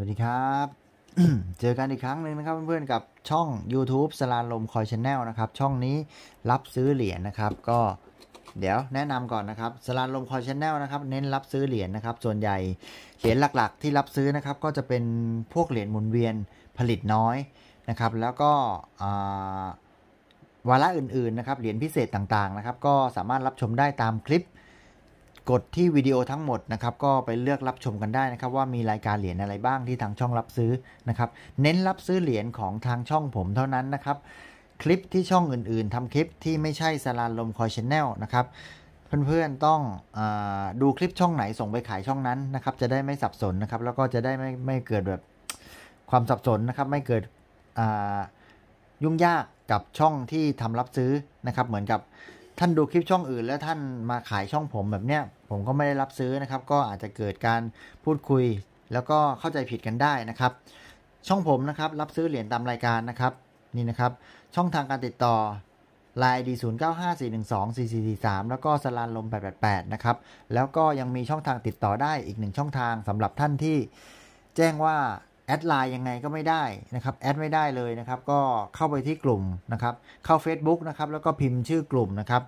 สวัสดีครับ เจอกันอีกครั้งหนึ่งนะครับ เพื่อนๆกับช่อง YouTube สลานลมคอยชแนลนะครับช่องนี้รับซื้อเหรียญนะครับ ก็เดี๋ยวแนะนำก่อน นะครับสลานลมคอยชแนลนะครับเน้นรับซื้อเหรียญนะครับ ส่วนใหญ่เหรียญหลักๆ ที่รับซื้อนะครับก็จะเป็นพวกเหรียญหมุนเวียนผลิตน้อยนะครับแล้วก็วาระอื่นๆนะครับเหรียญพิเศษต่างๆนะครับ ก็สามารถรับชมได้ตามคลิปกดที่วิดีโอทั้งหมดนะครับก็ไปเลือกรับชมกันได้นะครับว่ามีรายการเหรียญอะไรบ้างที่ทางช่องรับซื้อนะครับ เน้นรับซื้อเหรียญของทางช่องผมเท่านั้นนะครับ คลิปที่ช่องอื่นๆทำคลิปที่ไม่ใช่สลาลมคอยชแนลนะครับเพื่อนๆต้องอดูคลิปช่องไหนส่งไปขายช่องนั้นนะครับจะได้ไม่สับสนนะครับแล้วก็จะได้ไม่ไม่เกิดแบบความสับสนนะครับไม่เกิดยุ่งยากกับช่องที่ทำรับซื้อนะครับเหมือนกับท่านดูคลิปช่องอื่นแล้วท่านมาขายช่องผมแบบเนี้ยผมก็ไม่ได้รับซื้อนะครับก็อาจจะเกิดการพูดคุย แล้วก็เข้าใจผิดกันได้นะครับช่องผมนะครับรับซื้อเหรียญตามรายการนะครับนี่นะครับช่องทางการติดต่อลนน์ดีีศูยเก้้าาหหส่่ึงสองสี่สี่สี่สามแล้วก็สลานลมแแปปดดแปดนะครับแล้วก็ยังมีช่องทางติดต่อได้อีกหนึ่งช่องทางสำหรับท่านที่ แจ้งว่าแอดไลน์ยังไงก็ไม่ได้นะครับแอดไม่ได้เลยนะครับ ก็เข้าไปที่กลุ่มนะครับเข้า Facebook นะครับแล้วก็พิมพ์ชื่อกลุ่มนะครับ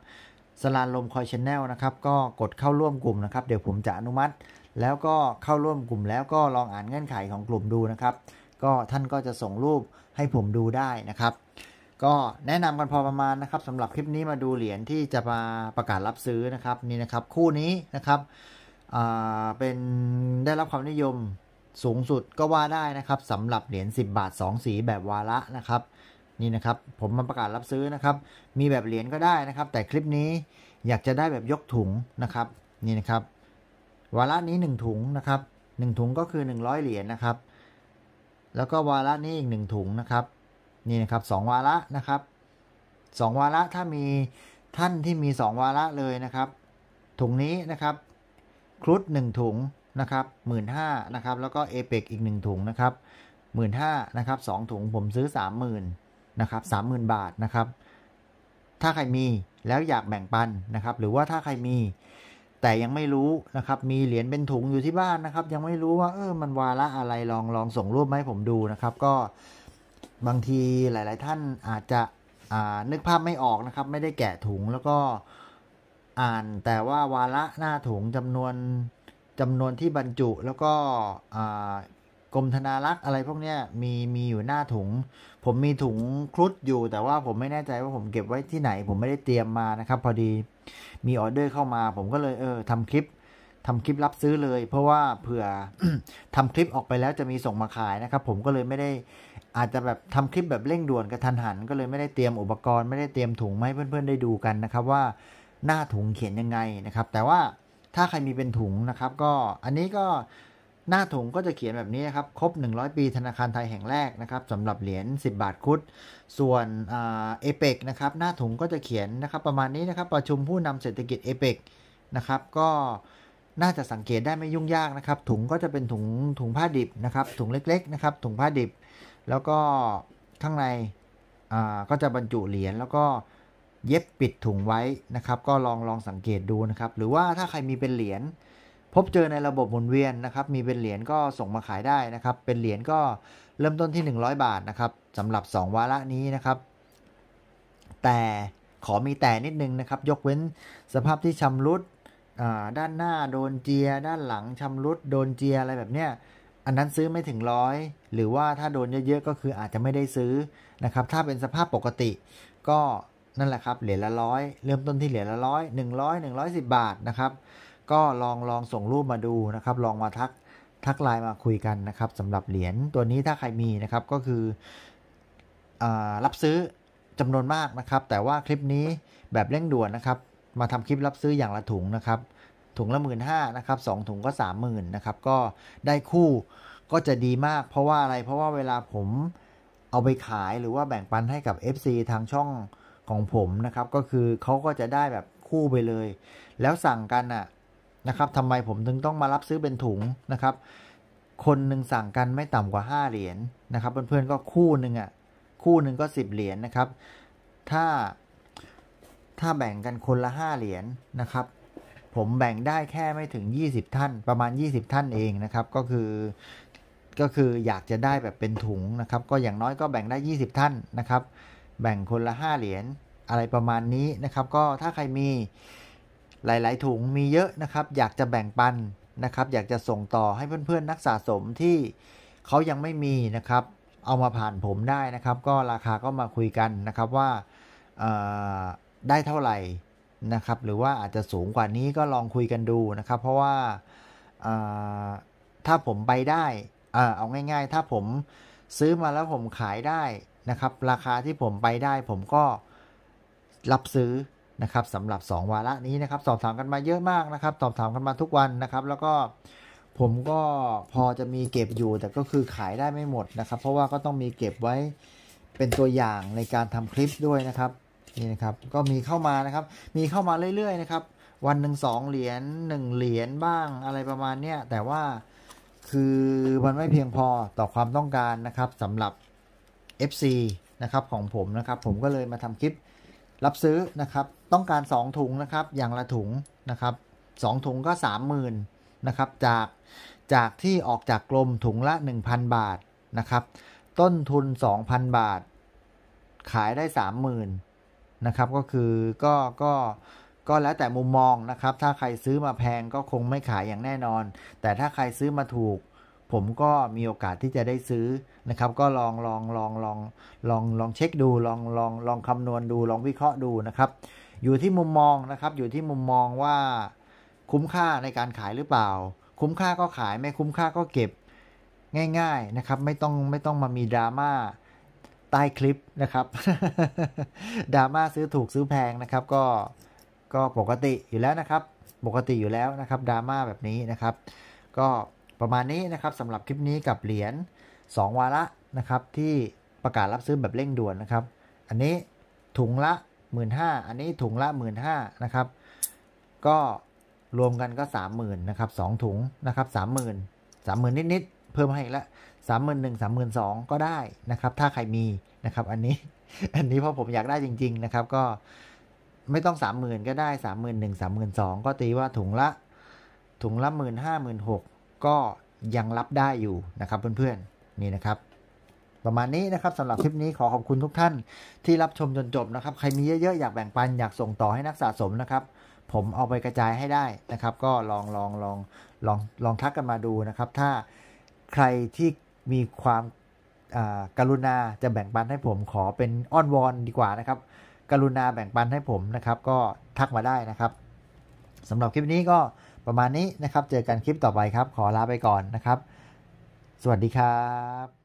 สลานลมคอยชแนลนะครับก็กดเข้าร่วมกลุ่มนะครับเดี๋ยวผมจะอนุมัติ แล้วก็เข้าร่วมกลุ่มแล้วก็ลองอ่านเงื่อนไขของกลุ่มดูนะครับ ก็ท่านก็จะส่งรูปให้ผมดูได้นะครับ ก็แนะนำกันพอประมาณนะครับสำหรับคลิปนี้มาดูเหรียญที่จะมาประกาศรับซื้อนะครับนี่นะครับคู่นี้นะครับเป็นได้รับความนิยมสูงสุดก็ว่าได้นะครับสำหรับเหรียญ 10 บาท 2 สีแบบวาระนะครับนี่นะครับ ผมมาประกาศรับซื้อนะครับ มีแบบเหรียญก็ได้นะครับ แต่คลิปนี้อยากจะได้แบบยกถุงนะครับนี่นะครับ วาระนี้ 1 ถุงนะครับ 1 ถุงก็คือ 100 เหรียญนะครับ แล้วก็วาระนี้อีก 1 ถุงนะครับนี่นะครับ2วาระนะครับ 2 วาระ ถ้ามีท่านที่มี 2 วาระเลยนะครับ ถุงนี้นะครับ ครุฑ1ถุงนะครับหมื่นห้านะครับ แล้วก็เอเปกอีก1ถุงนะครับหมื่นห้านะครับสองถุงผมซื้อ30,000นะครับสามหมื่นบาทนะครับ ถ้าใครมีแล้วอยากแบ่งปันนะครับ หรือว่าถ้าใครมี แต่ยังไม่รู้นะครับ มีเหรียญเป็นถุงอยู่ที่บ้านนะครับ ยังไม่รู้ว่า เออมันวาระอะไรลองลองส่งรูปมาให้ผมดูนะครับ ก็บางทีหลาย ๆ ท่านอาจจะนึกภาพไม่ออกนะครับไม่ได้แกะถุงแล้วก็อ่านแต่ว่าวาระหน้าถุงจำนวนจำนวนที่บรรจุแล้วก็กรมธนารักษ์อะไรพวกเนี้ยมีมีอยู่หน้าถุง ผมมีถุงครุดอยู่แต่ว่าผมไม่แน่ใจว่าผมเก็บไว้ที่ไหนผมไม่ได้เตรียมมานะครับ พอดีมีออเดอร์เข้ามา ผมก็เลยเออทำคลิปทำคลิปรับซื้อเลย เพราะว่าเผื่อทำคลิปออกไปแล้วจะมีส่งมาขายนะครับ ผมก็เลยไม่ได้อาจจะแบบทำคลิปแบบเร่งด่วนกระทันหัน ก็เลยไม่ได้เตรียมอุปกรณ์ไม่ได้เตรียมถุงมาให้เพื่อนๆได้ดูกันนะครับว่าหน้าถุงเขียนยังไงนะครับ แต่ว่าถ้าใครมีเป็นถุงนะครับ ก็อันนี้ก็หน้าถุงก็จะเขียนแบบนี้นะครับครบ 100 ปีธนาคารไทยแห่งแรกนะครับสำหรับเหรียญ10 บาทคุดส่วนเอเปกนะครับ หน้าถุงก็จะเขียนนะครับประมาณนี้นะครับ ประชุมผู้นำเศรษฐกิจเอเปกนะครับ ก็น่าจะสังเกตได้ไม่ยุ่งยากนะครับ ถุงก็จะเป็นถุงถุงผ้าดิบนะครับ ถุงเล็กๆ นะครับ ถุงผ้าดิบ แล้วก็ข้างในก็จะบรรจุเหรียญแล้วก็เย็บปิดถุงไว้นะครับ ก็ลองลองสังเกตดูนะครับ หรือว่าถ้าใครมีเป็นเหรียญพบเจอในระบบหมุนเวียนนะครับมีเป็น เหรียญก็ส่งมาขายได้นะครับ เป็น เหรียญก็เริ่มต้นที่ 100 บาทนะครับสำหรับ 2 วาระนี้นะครับ แต่ขอมีแต่นิดนึงนะครับ ยกเว้นสภาพที่ชำรุดด้านหน้าโดนเจียด้านหลังชำรุด โดนเจียอะไรแบบเนี้ย อันนั้นซื้อไม่ถึงร้อยหรือว่าถ้าโดนเยอะ ๆก็คืออาจจะไม่ได้ซื้อนะครับ ถ้าเป็นสภาพปกติก็นั่นแหละครับเหรียญละร้อยเริ่มต้นที่เหรียญละร้อยหนึ่งร้อยหนึ่งร้อยสิบบาทนะครับก็ลองลองส่งรูปมาดูนะครับลองมาทักทักไลน์มาคุยกันนะครับสำหรับเหรียญตัวนี้ถ้าใครมีนะครับ ก็คืออรับซื้อจำนวนมากนะครับแต่ว่าคลิปนี้แบบเร่งด่วนนะครับมาทำคลิปรับซื้ออย่างละถุงนะครับถุงละหมื่นห้านะครับสองถุงก็สามหมื่นนะครับก็ได้คู่ก็จะดีมาก เพราะว่าอะไรเพราะว่าเวลาผมเอาไปขายหรือว่าแบ่งปันให้กับ FC ทางช่องของผมนะครับก็คือเขาก็จะได้แบบคู่ไปเลย แล้วสั่งกันอะนะครับทำไมผมถึงต้องมารับซื้อเป็นถุงนะครับ คนหนึ่งสั่งกันไม่ต่ำกว่า 5 เหรียญนนะครับเพื่อนๆก็คู่หนึ่งอ่ะคู่หนึ่งก็10เหรียญนนะครับ ถ้าถ้าแบ่งกันคนละ5เหรียญนนะครับ ผมแบ่งได้แค่ไม่ถึง 20 ท่าน ประมาณ 20 ท่านเองนะครับ ก็คือก็คืออยากจะได้แบบเป็นถุงนะครับ ก็อย่างน้อยก็แบ่งได้ 20 ท่านนะครับแบ่งคนละ 5 เหรียญอะไรประมาณนี้นะครับก็ถ้าใครมีหลายๆถุงมีเยอะนะครับอยากจะแบ่งปันนะครับอยากจะส่งต่อให้เพื่อนๆนักสะสมที่เขายังไม่มีนะครับ เอามาผ่านผมได้นะครับ ก็ราคาก็มาคุยกันนะครับว่าได้เท่าไหร่นะครับ หรือว่าอาจจะสูงกว่านี้ก็ลองคุยกันดูนะครับ เพราะว่าถ้าผมไปได้เอาง่ายๆ ถ้าผมซื้อมาแล้วผมขายได้นะครับ ราคาที่ผมไปได้ผมก็รับซื้อนะครับสำหรับ 2วาระนี้นะครับ สอบถามกันมาเยอะมากนะครับ สอบถามกันมาทุกวันนะครับ แล้วก็ผมก็พอจะมีเก็บอยู่แต่ก็คือขายได้ไม่หมดนะครับ เพราะว่าก็ต้องมีเก็บไว้เป็นตัวอย่างในการทำคลิปด้วยนะครับนี่นะครับ ก็มีเข้ามานะครับ มีเข้ามาเรื่อยๆนะครับ วันหนึ่งสองเหรียญหนึ่งเหรียญบ้างอะไรประมาณเนี้ยแต่ว่าคือมันไม่เพียงพอต่อความต้องการนะครับสำหรับ FC นะครับของผมนะครับผมก็เลยมาทำคลิป รับซื้อนะครับต้องการ 2 ถุงนะครับอย่างละถุงนะครับ2ถุงก็ 30,000นะครับจากจากที่ออกจากกลมถุงละ 1,000 บาทนะครับต้นทุน 2,000 บาท ขายได้ 30,000นะครับก็คือก็ก็ก็แล้วแต่มุมมองนะครับถ้าใครซื้อมาแพงก็คงไม่ขายอย่างแน่นอน แต่ถ้าใครซื้อมาถูกผมก็มีโอกาสที่จะได้ซื้อนะครับ ก็ลองลองลองลองลองลองเช็คดูลองลองลองคำนวณดูลองวิเคราะห์ดูนะครับ อยู่ที่มุมมองนะครับ อยู่ที่มุมมองว่า คุ้มค่าในการขายหรือเปล่า คุ้มค่าก็ขายไม่คุ้มค่าก็เก็บง่าย ๆนะครับ ไม่ต้องไม่ต้องมามีดราม่าใต้คลิปนะครับดราม่าซื้อถูกซื้อแพงนะครับ ก็ก็ปกติอยู่แล้วนะครับ ปกติอยู่แล้วนะครับดราม่าแบบนี้นะครับก็ประมาณนี้นะครับสำหรับคลิปนี้กับเหรียญ2วาระนะครับที่ประกาศรับซื้อแบบเร่งด่วนนะครับ อันนี้ถุงละ 1 5ื่นอันนี้ถุงละ1 5ื่นนะครับ ก็รวมกันก็ 30,000นะครับ2ถุงนะครับ30,000 30,000นิดๆเพิ่มให้อีกละ3ม0 0 0 3 2สอง ก็ได้นะครับ ถ้าใครมีนะครับอันนี้อันนี้เพราะผมอยากได้จริงๆนะครับก็ไม่ต้อง30,000ก็ได้3ม0 0 0 32,000ก็ตีว่าถุงละ ถุงละ1 5่นหกก็ยังรับได้อยู่นะครับเพื่อนๆนี่นะครับ ประมาณนี้นะครับสำหรับคลิปนี้ขอขอบคุณทุกท่านที่รับชมจนจบนะครับ ใครมีเยอะๆอยากแบ่งปันอยากส่งต่อให้นักสะสมนะครับ ผมเอาไปกระจายให้ได้นะครับ ก็ลองลองลองลองลองทักกันมาดูนะครับ ถ้าใครที่มีความกรุณาจะแบ่งปันให้ผมขอเป็นอ้อนวอนดีกว่านะครับ กรุณาแบ่งปันให้ผมนะครับ ก็ทักมาได้นะครับสำหรับคลิปนี้ก็ประมาณนี้นะครับ เจอกันคลิปต่อไปครับ ขอลาไปก่อนนะครับ สวัสดีครับ